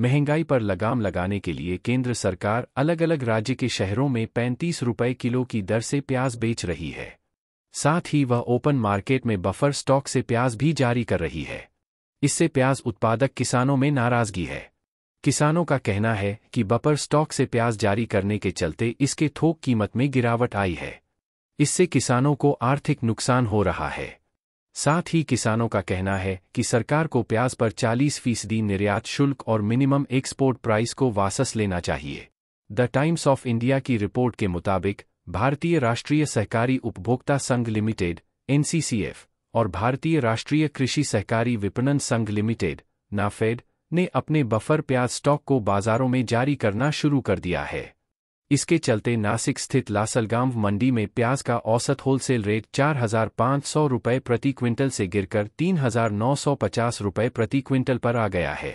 महंगाई पर लगाम लगाने के लिए केंद्र सरकार अलग अलग राज्य के शहरों में पैंतीस रुपये किलो की दर से प्याज बेच रही है साथ ही वह ओपन मार्केट में बफर स्टॉक से प्याज भी जारी कर रही है इससे प्याज उत्पादक किसानों में नाराजगी है किसानों का कहना है कि बफर स्टॉक से प्याज जारी करने के चलते इसके थोक कीमत में गिरावट आई है इससे किसानों को आर्थिक नुकसान हो रहा है साथ ही किसानों का कहना है कि सरकार को प्याज पर 40 फीसदी निर्यात शुल्क और मिनिमम एक्सपोर्ट प्राइस को वापस लेना चाहिए द टाइम्स ऑफ इंडिया की रिपोर्ट के मुताबिक भारतीय राष्ट्रीय सहकारी उपभोक्ता संघ लिमिटेड एनसीसीएफ और भारतीय राष्ट्रीय कृषि सहकारी विपणन संघ लिमिटेड नाफेड ने अपने बफर प्याज स्टॉक को बाजारों में जारी करना शुरू कर दिया है इसके चलते नासिक स्थित लासलगांव मंडी में प्याज का औसत होलसेल रेट चार हजार सौ रुपये प्रति क्विंटल से गिरकर तीन हजार नौ सौ पचास रुपये प्रति क्विंटल पर आ गया है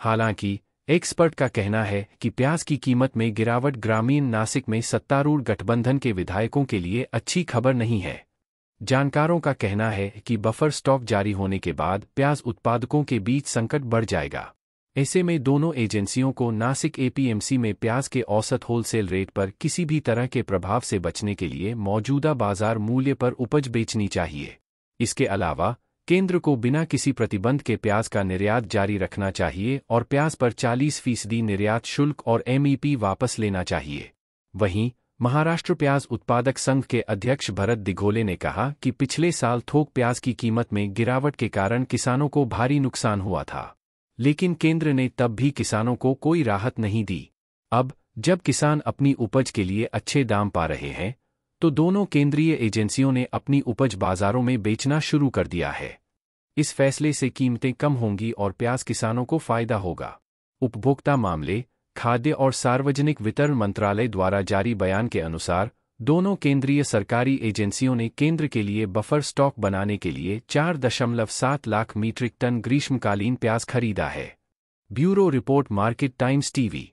हालांकि एक्सपर्ट का कहना है कि प्याज की कीमत में गिरावट ग्रामीण नासिक में सत्तारूढ़ गठबंधन के विधायकों के लिए अच्छी खबर नहीं है जानकारों का कहना है कि बफर स्टॉक जारी होने के बाद प्याज उत्पादकों के बीच संकट बढ़ जाएगा ऐसे में दोनों एजेंसियों को नासिक एपीएमसी में प्याज के औसत होलसेल रेट पर किसी भी तरह के प्रभाव से बचने के लिए मौजूदा बाजार मूल्य पर उपज बेचनी चाहिए इसके अलावा केंद्र को बिना किसी प्रतिबंध के प्याज का निर्यात जारी रखना चाहिए और प्याज पर 40 फीसदी निर्यात शुल्क और एमईपी e वापस लेना चाहिए वहीं महाराष्ट्र प्याज उत्पादक संघ के अध्यक्ष भरत दिघोले ने कहा कि पिछले साल थोक प्याज की कीमत में गिरावट के कारण किसानों को भारी नुकसान हुआ था लेकिन केंद्र ने तब भी किसानों को कोई राहत नहीं दी अब जब किसान अपनी उपज के लिए अच्छे दाम पा रहे हैं तो दोनों केंद्रीय एजेंसियों ने अपनी उपज बाजारों में बेचना शुरू कर दिया है इस फैसले से कीमतें कम होंगी और प्याज किसानों को फायदा होगा उपभोक्ता मामले खाद्य और सार्वजनिक वितरण मंत्रालय द्वारा जारी बयान के अनुसार दोनों केंद्रीय सरकारी एजेंसियों ने केंद्र के लिए बफर स्टॉक बनाने के लिए 4.7 लाख मीट्रिक टन ग्रीष्मकालीन प्याज खरीदा है bureau report Market Times TV